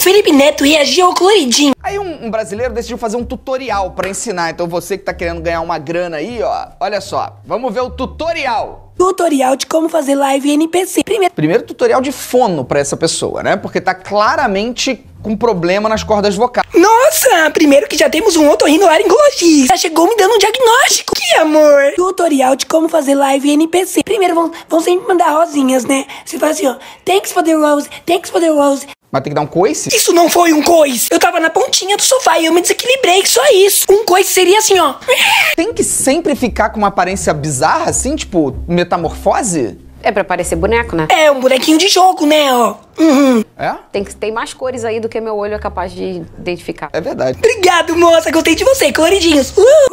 O Felipe Neto reagiu ao cloridinho. Aí um, um brasileiro decidiu fazer um tutorial para ensinar. Então você que tá querendo ganhar uma grana aí, ó, olha só. Vamos ver o tutorial tutorial de como fazer live NPC. Primeiro, Primeiro tutorial de fono para essa pessoa, né? Porque tá claramente com problema nas cordas vocais. Nossa, primeiro que já temos um otorrinolaringologista. Já chegou me dando um diagnóstico. Que amor. Tutorial de como fazer live NPC. Primeiro vão, vão sempre mandar rosinhas, né? Você faz assim, ó. Thanks for the rose, thanks for the rose. Mas tem que dar um coice? Isso não foi um coice! Eu tava na pontinha do sofá e eu me desequilibrei, só isso! Um coice seria assim, ó. Tem que sempre ficar com uma aparência bizarra, assim, tipo, metamorfose? É pra parecer boneco, né? É, um bonequinho de jogo, né, ó. Uhum. É? Tem que ter mais cores aí do que meu olho é capaz de identificar. É verdade. Obrigado, moça, gostei de você, coloridinhos. Uh!